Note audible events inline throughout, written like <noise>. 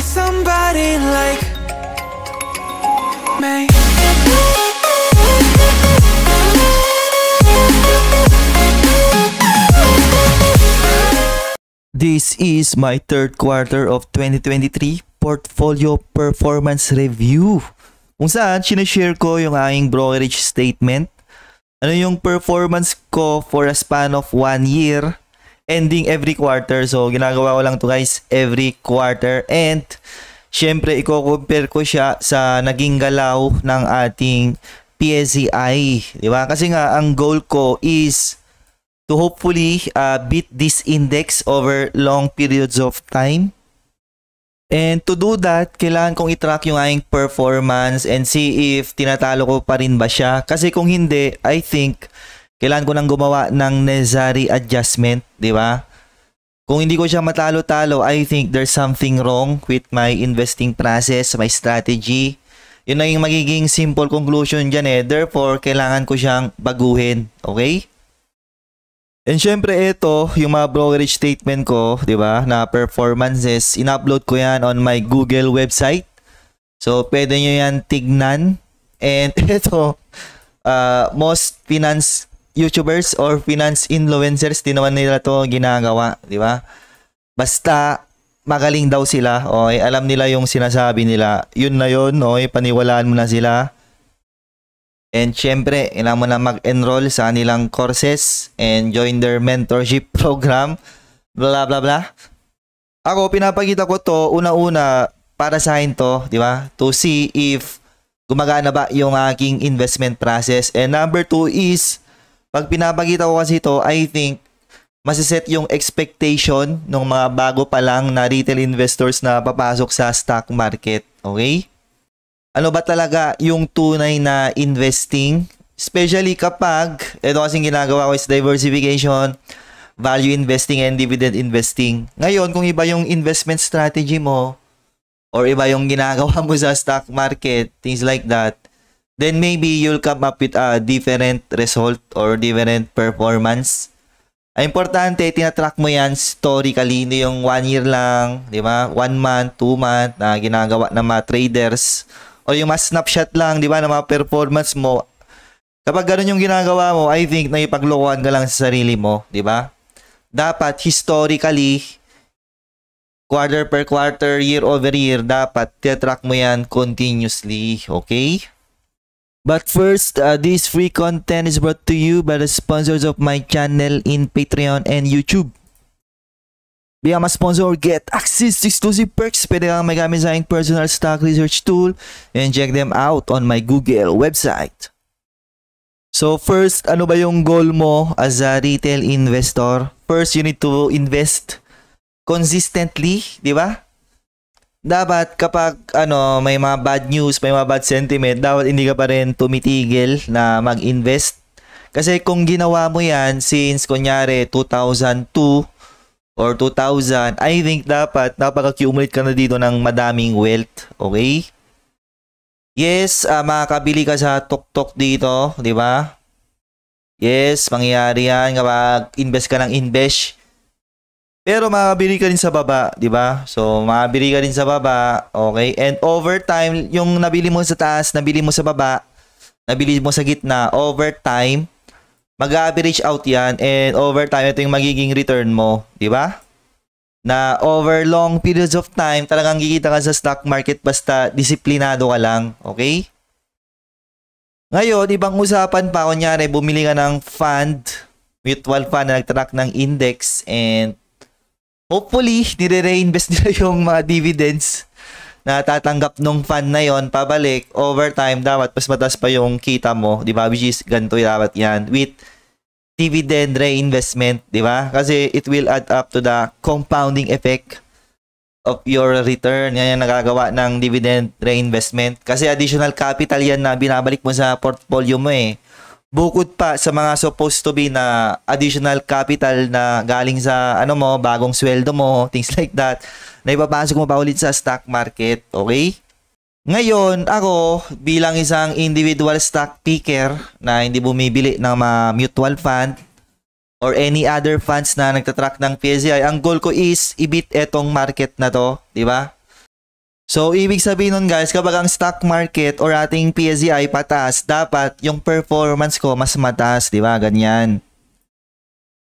be somebody like me This is my third quarter of 2023 Portfolio Performance Review kung saan sinashare ko yung aking brokerage statement ano yung performance ko for a span of 1 year ending every quarter. So, ginagawa ko lang to guys every quarter. And, syempre, i-compare ko siya sa naging galaw ng ating PSEI. Di ba? Kasi nga, ang goal ko is to hopefully uh, beat this index over long periods of time. And to do that, kailangan kong itrack yung aking performance and see if tinatalo ko pa rin ba siya. Kasi kung hindi, I think kailangan ko nang gumawa ng necessary adjustment, di ba? Kung hindi ko siya matalo-talo, I think there's something wrong with my investing process, my strategy. Yun na yung magiging simple conclusion dyan eh. Therefore, kailangan ko siyang baguhin. Okay? And syempre ito, yung mga brokerage statement ko, di ba, na performances, in-upload ko yan on my Google website. So, pwede nyo yan tignan. And ito, <laughs> uh, most finance YouTubers or finance influencers, di naman nila to ginagawa, di ba? Basta magaling daw sila, okay? Alam nila yung sinasabi nila. Yun na yun, oy, Paniwalaan mo na sila. And syempre, kailangan mo na mag-enroll sa nilang courses and join their mentorship <laughs> program. Bla bla bla. Ako, pinapakita ko to una-una para sa akin to, di ba? To see if gumagana ba yung aking investment process. And number two is, pag pinapakita ko kasi ito, I think masiset yung expectation ng mga bago pa lang na retail investors na papasok sa stock market. Okay? Ano ba talaga yung tunay na investing? Especially kapag, ito kasing ginagawa ko is diversification, value investing, and dividend investing. Ngayon, kung iba yung investment strategy mo, or iba yung ginagawa mo sa stock market, things like that, then maybe you'll come up with a different result or different performance. Ang importante, tinatrack mo yan historically, hindi yung one year lang, di ba? One month, two month na ginagawa ng mga traders. O yung mas snapshot lang, di ba, ng mga performance mo. Kapag ganun yung ginagawa mo, I think na ipaglokohan ka lang sa sarili mo, di ba? Dapat historically, quarter per quarter, year over year, dapat tinatrack mo yan continuously, okay? But first, uh, this free content is brought to you by the sponsors of my channel in Patreon and YouTube. Become a sponsor get access to exclusive perks. Pwede kang magamit sa personal stock research tool and check them out on my Google website. So first, ano ba yung goal mo as a retail investor? First, you need to invest consistently, di ba? dapat kapag ano may mga bad news, may mga bad sentiment, dapat hindi ka pa rin tumitigil na mag-invest. Kasi kung ginawa mo 'yan since kunyari 2002 or 2000, I think dapat napaka-accumulate ka na dito ng madaming wealth, okay? Yes, uh, makakabili ka sa tuktok dito, di ba? Yes, mangyayari yan kapag invest ka ng invest. Pero makabili ka rin sa baba, 'di ba? So makabili ka rin sa baba, okay? And over time, yung nabili mo sa taas, nabili mo sa baba, nabili mo sa gitna, over time, mag-average out 'yan and over time ito yung magiging return mo, 'di ba? Na over long periods of time, talagang kikita ka sa stock market basta disiplinado ka lang, okay? Ngayon, ibang usapan pa kunyari bumili ka ng fund, mutual fund na nag-track ng index and hopefully, nire-reinvest <laughs> nila yung mga dividends na tatanggap nung fund na yon pabalik over time dapat mas mataas pa yung kita mo di ba which is ganito dapat yan with dividend reinvestment di ba kasi it will add up to the compounding effect of your return yan yung nagagawa ng dividend reinvestment kasi additional capital yan na binabalik mo sa portfolio mo eh bukod pa sa mga supposed to be na additional capital na galing sa ano mo, bagong sweldo mo, <laughs> things like that, na ipapasok mo pa ulit sa stock market, okay? Ngayon, ako bilang isang individual stock picker na hindi bumibili ng mga mutual fund or any other funds na nagtatrack ng PSI, ang goal ko is ibit etong market na to, di ba? So, ibig sabihin nun guys, kapag ang stock market or ating PSEI pataas, dapat yung performance ko mas mataas, di ba? Ganyan.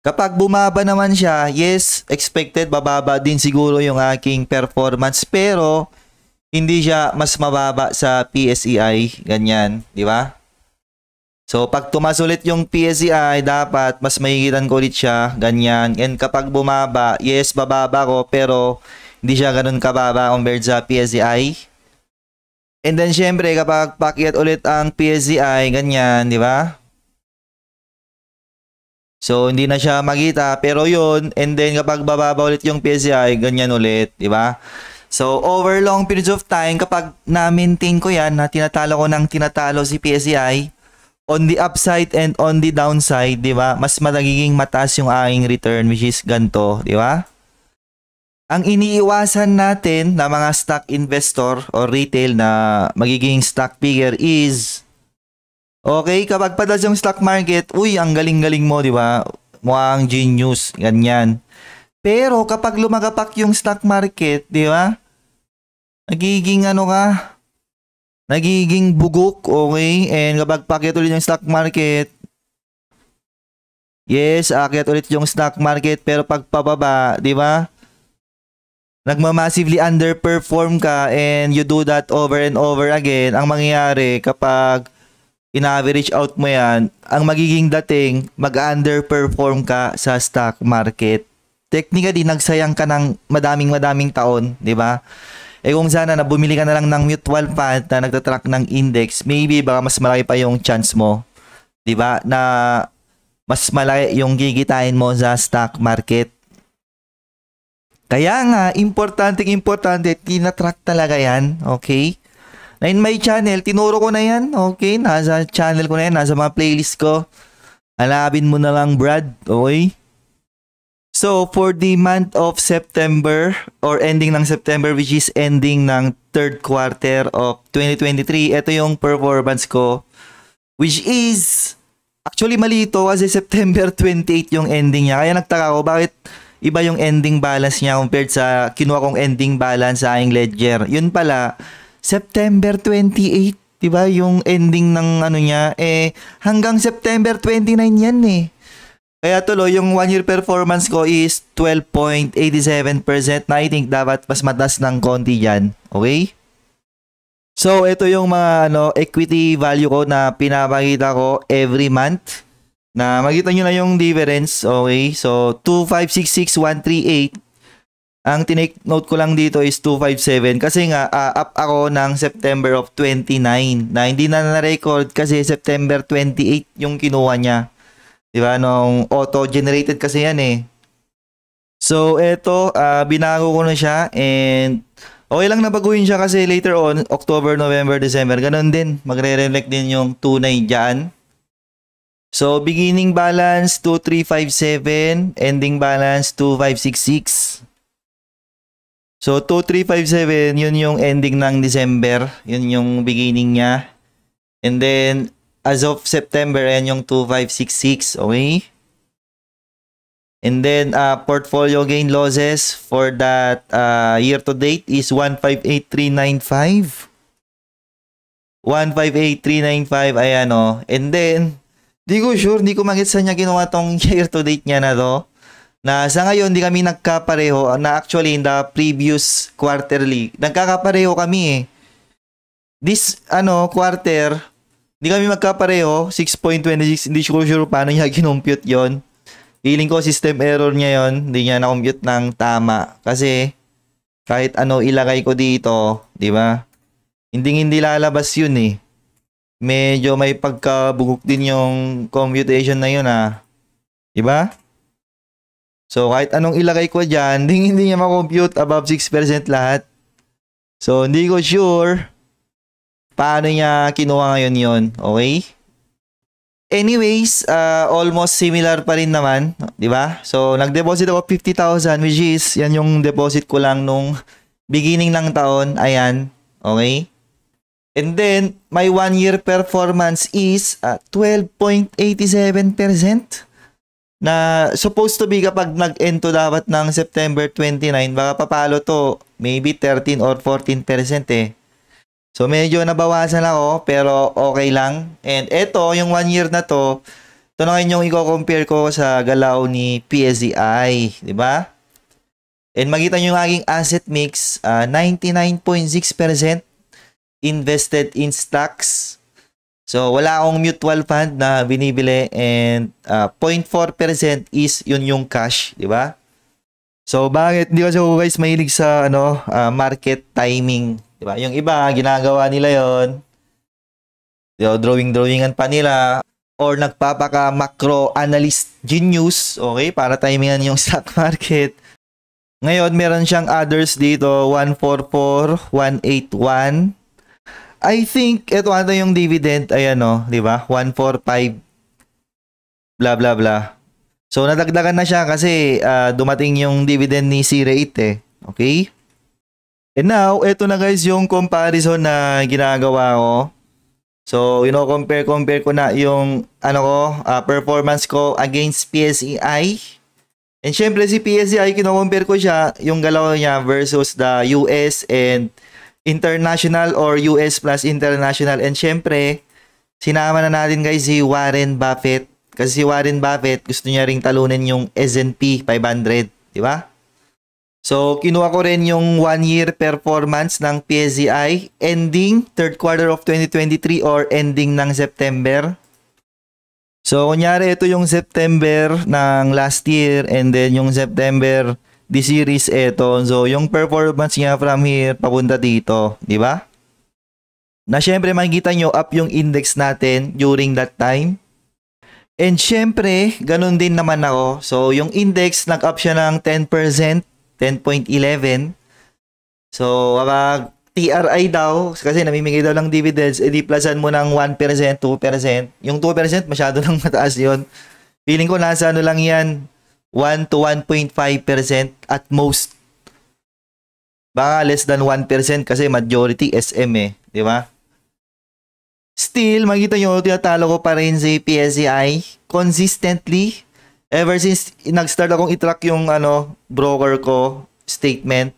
Kapag bumaba naman siya, yes, expected bababa din siguro yung aking performance pero hindi siya mas mababa sa PSEI, ganyan, di ba? So, pag tumas ulit yung PSEI, dapat mas mahigitan ko ulit siya, ganyan. And kapag bumaba, yes, bababa ko pero hindi siya ganun kababa compared sa PSVI. And then, syempre, kapag pakiat ulit ang PSVI, ganyan, di ba? So, hindi na siya magita. Pero yun, and then kapag bababa ulit yung PSI, ganyan ulit, di ba? So, over long periods of time, kapag na-maintain ko yan, na tinatalo ko ng tinatalo si PSI, on the upside and on the downside, di ba? Mas magiging mataas yung aking return, which is ganto, di ba? Ang iniiwasan natin na mga stock investor or retail na magiging stock picker is Okay, kapag patas yung stock market, uy, ang galing-galing mo, di ba? Mukhang genius, ganyan. Pero kapag lumagapak yung stock market, di ba? Nagiging ano ka? Nagiging bugok, okay? And kapag paket ulit yung stock market, yes, akit ulit yung stock market, pero pag pababa, di ba? nagma-massively underperform ka and you do that over and over again, ang mangyayari kapag in-average out mo yan, ang magiging dating, mag-underperform ka sa stock market. Technically, nagsayang ka ng madaming madaming taon, di ba? Eh kung sana na bumili ka na lang ng mutual fund na nagtatrack ng index, maybe baka mas malaki pa yung chance mo, di ba? Na mas malaki yung gigitain mo sa stock market. Kaya nga, importante, importante, tinatrack talaga yan, okay? Na in my channel, tinuro ko na yan, okay? Nasa channel ko na yan, nasa mga playlist ko. Alabin mo na lang, Brad, okay? So, for the month of September or ending ng September which is ending ng third quarter of 2023, ito yung performance ko which is actually mali ito kasi September 28 yung ending niya. Kaya nagtaka ko bakit iba yung ending balance niya compared sa kinuha kong ending balance sa aking ledger. Yun pala, September 28, 'di ba? Yung ending ng ano niya eh hanggang September 29 'yan eh. Kaya tuloy, yung one year performance ko is 12.87% na I think dapat mas matas ng konti yan. Okay? So, ito yung mga ano, equity value ko na pinapakita ko every month na makita nyo na yung difference. Okay, so 2566138. Ang tinake note ko lang dito is 257 kasi nga uh, up ako ng September of 29 na hindi na na-record kasi September 28 yung kinuha niya. 'Di ba? Nung auto-generated kasi yan eh. So eto, uh, binago ko na siya and okay lang na baguhin siya kasi later on October, November, December ganun din. Magre-reflect din yung tunay diyan. So, beginning balance 2357, ending balance 2566. So, 2357, yun yung ending ng December. Yun yung beginning niya. And then, as of September, yan yung 2566, okay? And then, uh, portfolio gain losses for that uh, year to date is 158,395. 158,395, ayan o. Oh. And then, Di ko sure, di ko magets sa niya ginawa tong <laughs> year to date niya na to. Na sa ngayon, hindi kami nagkapareho. Na actually, in the previous quarterly, nagkakapareho kami eh. This, ano, quarter, hindi kami magkapareho. 6.26, hindi ko sure paano niya kinompute <laughs> yon Feeling ko system error niya yon Hindi niya na-compute ng tama. Kasi, kahit ano ilagay ko dito, di ba? Hindi hindi lalabas yun eh medyo may pagkabugok din yung commutation na yun ah. Diba? So kahit anong ilagay ko dyan, <laughs> hindi, hindi niya makompute above 6% lahat. So hindi ko sure paano niya kinuha ngayon yon Okay? Anyways, uh, almost similar pa rin naman, 'di ba? So nag-deposit ako 50,000 which is 'yan yung deposit ko lang nung <laughs> beginning ng taon, ayan. Okay? And then, my one-year performance is uh, ah, 12.87% na supposed to be kapag nag-end to dapat ng September 29, baka papalo to maybe 13 or 14% eh. So medyo nabawasan ako pero okay lang. And eto, yung one year na to, ito na yung i-compare ko sa galaw ni PSDI, di ba? And makita nyo yung aking asset mix, uh, ah, 99.6% invested in stocks. So, wala akong mutual fund na binibili and uh, ah, 0.4% is yun yung cash, di ba? So, bakit hindi kasi ako guys mahilig sa ano, uh, market timing, di ba? Yung iba, ginagawa nila yon Yo, drawing-drawingan pa nila or nagpapaka macro analyst genius, okay, para timingan yung <laughs> stock market. Ngayon, meron siyang others dito, 144, 181, I think, eto ano yung dividend, ayan no, oh, di ba? 145, blah, blah, blah. So, nadagdagan na siya kasi uh, dumating yung dividend ni C-Rate eh. Okay? And now, eto na guys yung comparison na ginagawa ko. So, you know, compare-compare ko na yung ano ko, uh, performance ko against PSEI. And syempre si PSEI, kino-compare ko siya, yung galaw niya versus the US and international or US plus international. And syempre, sinama na natin guys si Warren Buffett. Kasi si Warren Buffett, gusto niya ring talunin yung S&P 500. Di ba? So, kinuha ko rin yung one-year performance ng PSEI ending third quarter of 2023 or ending ng September. So, kunyari ito yung September ng last year and then yung September the series eto. So, yung performance niya from here papunta dito, di ba? Na syempre makikita nyo up yung index natin during that time. And syempre, ganun din naman ako. So, yung index nag-up siya ng 10%, 10.11. So, kapag TRI daw, kasi namimigay daw ng dividends, edi plusan mo ng 1%, 2%. Yung 2%, masyado nang <laughs> mataas yon Feeling ko nasa ano lang yan, 1 to 1.5% at most. Baka less than 1% kasi majority SM eh, di ba? Still, makita nyo, tinatalo ko pa rin si PSCI consistently ever since nag-start akong i-track yung ano, broker ko statement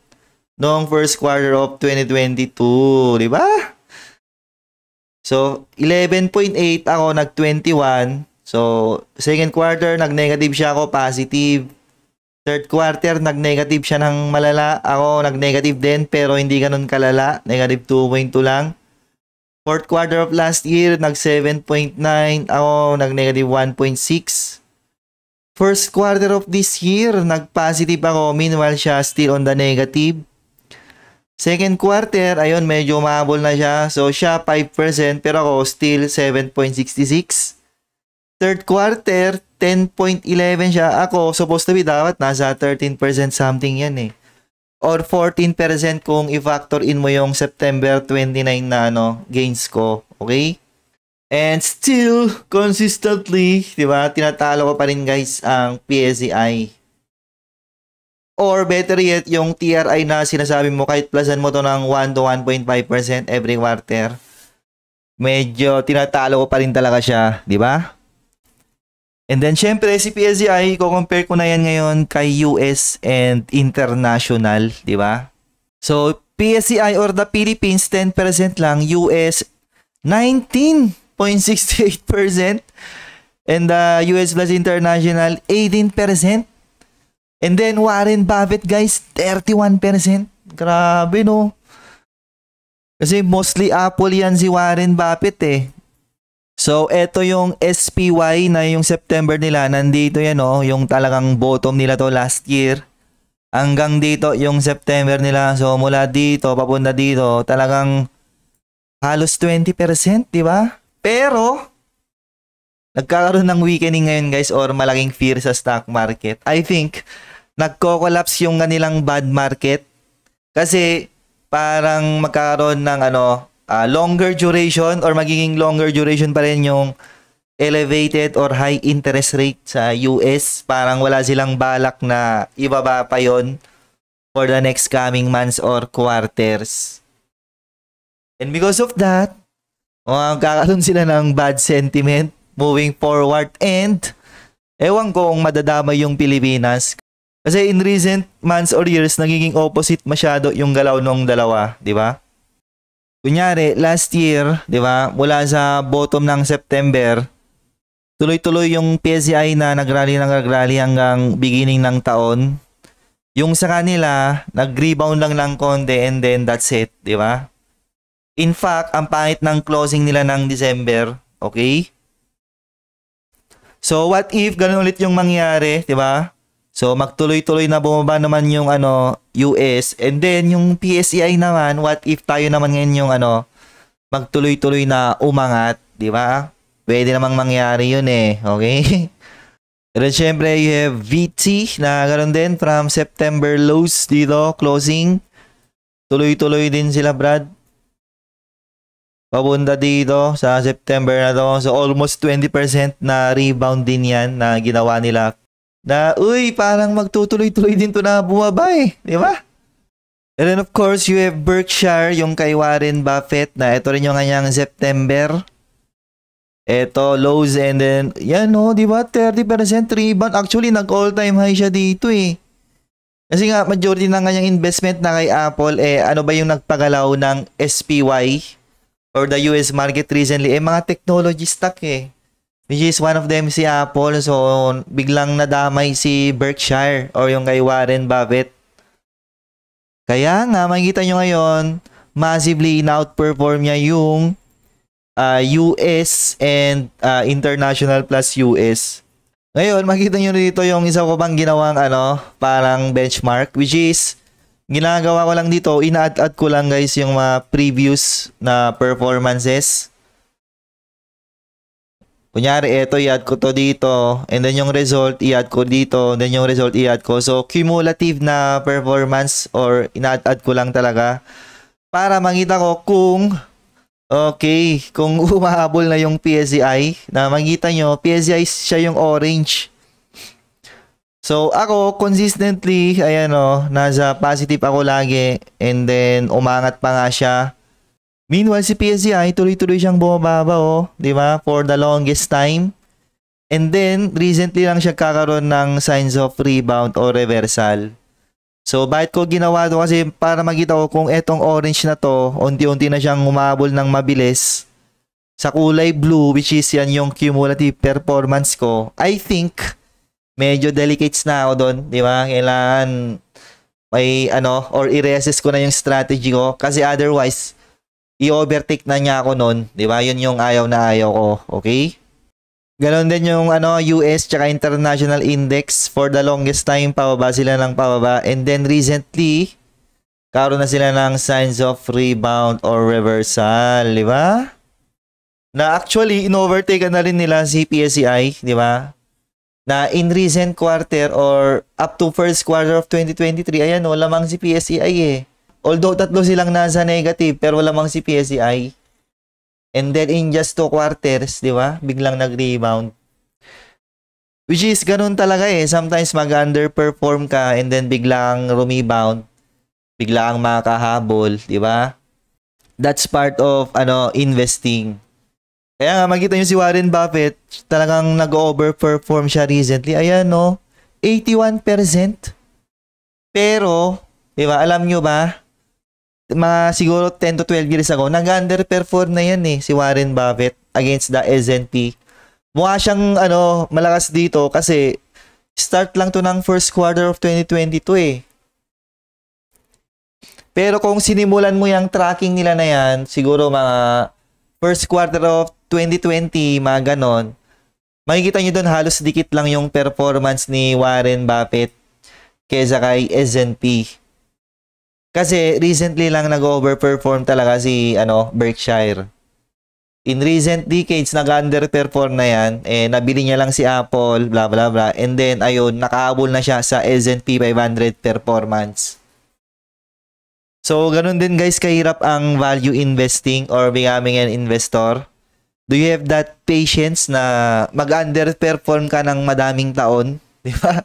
noong first quarter of 2022, di ba? So, 11.8 ako nag 21 So, second quarter, nag-negative siya ako, positive. Third quarter, nag-negative siya ng malala. Ako, nag-negative din, pero hindi ganun kalala. Negative 2.2 lang. Fourth quarter of last year, nag-7.9. Ako, nag-negative 1.6. First quarter of this year, nag-positive ako. Meanwhile, siya still on the negative. Second quarter, ayun, medyo umabol na siya. So, siya 5%, pero ako still 7.66 third quarter, 10.11 siya. Ako, supposed to be dapat nasa 13% something yan eh. Or 14% kung i-factor in mo yung September 29 na ano, gains ko. Okay? And still, consistently, di ba, tinatalo ko pa rin guys ang PSEI. Or better yet, yung TRI na sinasabi mo, kahit plusan mo to ng 1 to 1.5% every quarter, medyo tinatalo ko pa rin talaga siya, di ba? And then, syempre, si PSEI, ko-compare ko na yan ngayon kay US and international, di ba? So, PSEI or the Philippines, 10% lang. US, 19.68%. And the uh, US plus international, 18%. And then, Warren Buffett, guys, 31%. Grabe, no? Kasi mostly Apple yan si Warren Buffett, eh. So, eto yung SPY na yung September nila. Nandito yan, no? Oh, yung talagang bottom nila to last year. Hanggang dito yung September nila. So, mula dito, papunta dito, talagang halos 20%, di ba? Pero, nagkakaroon ng weakening ngayon guys or malaking fear sa stock market. I think, nagko-collapse yung kanilang bad market kasi parang magkakaroon ng ano uh, longer duration or magiging longer duration pa rin yung elevated or high interest rate sa US. Parang wala silang balak na ibaba pa yon for the next coming months or quarters. And because of that, magkakaroon sila ng bad sentiment moving forward and ewan ko kung madadamay yung Pilipinas. Kasi in recent months or years, nagiging opposite masyado yung galaw ng dalawa, di ba? kunyari, last year, di ba, mula sa bottom ng September, tuloy-tuloy yung PSCI na nagrally nang nagrally hanggang beginning ng taon. Yung sa kanila, nag-rebound lang ng konti and then that's it, di ba? In fact, ang pangit ng closing nila ng December, okay? So what if ganun ulit yung mangyari, 'di ba? So magtuloy-tuloy na bumaba naman yung ano US and then yung PSEI naman what if tayo naman ngayon yung ano magtuloy-tuloy na umangat, di ba? Pwede namang mangyari yun eh, okay? <laughs> Pero syempre you have VT na ganoon din from September lows dito closing. Tuloy-tuloy din sila Brad. Papunta dito sa September na to. So almost 20% na rebound din yan na ginawa nila na, uy, parang magtutuloy-tuloy din to na bumabay. Di ba? And then of course, you have Berkshire, yung kay Warren Buffett na ito rin yung kanyang September. Ito, lows and then, yan no, di ba? 30% rebound. Actually, nag all-time high siya dito eh. Kasi nga, majority na kanyang investment na kay Apple, eh, ano ba yung nagpagalaw ng SPY or the US market recently? Eh, mga technology stock eh. Which is one of them si Apple. So, biglang nadamay si Berkshire or yung kay Warren Buffett. Kaya nga, makikita nyo ngayon, massively in outperform niya yung uh, ah, US and uh, international plus US. Ngayon, makita nyo dito yung isa ko pang ginawang ano, parang benchmark, which is, ginagawa ko lang dito, ina-add ko lang guys yung mga previous na performances. Kunyari, ito, i-add ko to dito. And then yung result, i-add ko dito. And then yung result, i-add ko. So, cumulative na performance or ina-add ko lang talaga para makita ko kung okay, kung <laughs> umahabol na yung PSEI na makita nyo, PSEI siya yung orange. So, ako, consistently, ayan o, oh, nasa positive ako lagi. And then, umangat pa nga siya. Meanwhile, si PSGI, tuloy-tuloy siyang bumababa, oh. Di ba? For the longest time. And then, recently lang siya kakaroon ng signs of rebound or reversal. So, bakit ko ginawa to? Kasi para makita ko kung etong orange na to, unti-unti na siyang umabol ng mabilis. Sa kulay blue, which is yan yung cumulative performance ko, I think, medyo delicates na ako doon. Di ba? Kailangan may ano, or i-resist ko na yung strategy ko. Kasi otherwise, i-overtake na niya ako noon, 'di ba? 'Yun yung ayaw na ayaw ko, okay? Ganon din yung ano US tsaka international index for the longest time pababa sila ng pababa and then recently karon na sila ng signs of rebound or reversal, di ba? Na actually in-overtake na rin nila si PSCI, di ba? Na in recent quarter or up to first quarter of 2023, ayan o, oh, lamang si PSCI eh. Although tatlo silang nasa negative pero wala mang si e PSEI. And then in just two quarters, di ba? Biglang nag-rebound. Which is ganun talaga eh. Sometimes mag-underperform ka and then biglang rumibound. Biglang makahabol, di ba? That's part of ano investing. Kaya nga makita niyo si Warren Buffett, talagang nag-overperform siya recently. Ayan no, 81%. Pero, di ba, alam niyo ba, mga siguro 10 to 12 years ago, nag-underperform na yan eh, si Warren Buffett against the S&P. Mukha siyang ano, malakas dito kasi start lang to ng first quarter of 2022 eh. Pero kung sinimulan mo yung tracking nila na yan, siguro mga first quarter of 2020, mga ganon, makikita nyo doon halos dikit lang yung performance ni Warren Buffett kesa kay S&P. Kasi recently lang nag-overperform talaga si ano, Berkshire. In recent decades, nag-underperform na yan. Eh, nabili niya lang si Apple, bla bla bla. And then, ayun, nakaabol na siya sa S&P 500 performance. So, ganun din guys, kahirap ang value investing or becoming an investor. Do you have that patience na mag-underperform ka ng madaming taon? <laughs> Di ba?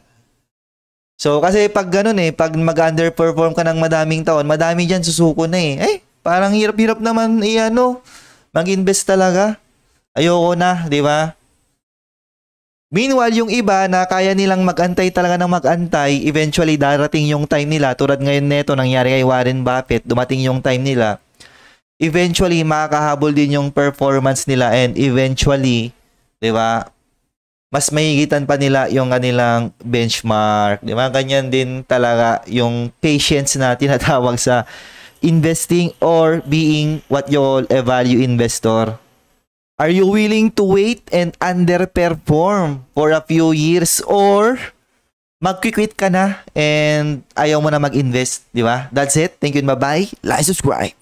So, kasi pag ganun eh, pag mag-underperform ka ng madaming taon, madami dyan susuko na eh. Eh, parang hirap-hirap naman eh, ano, mag-invest talaga. Ayoko na, di ba? Meanwhile, yung iba na kaya nilang magantay talaga ng magantay, eventually darating yung time nila. Tulad ngayon neto, nangyari kay Warren Buffett, dumating yung time nila. Eventually, makakahabol din yung performance nila and eventually, di ba, mas mahigitan pa nila yung kanilang benchmark. Di ba? Ganyan din talaga yung patience na tinatawag sa investing or being what you call a value investor. Are you willing to wait and underperform for a few years or mag-quit ka na and ayaw mo na mag-invest, di ba? That's it. Thank you and bye-bye. Like, subscribe.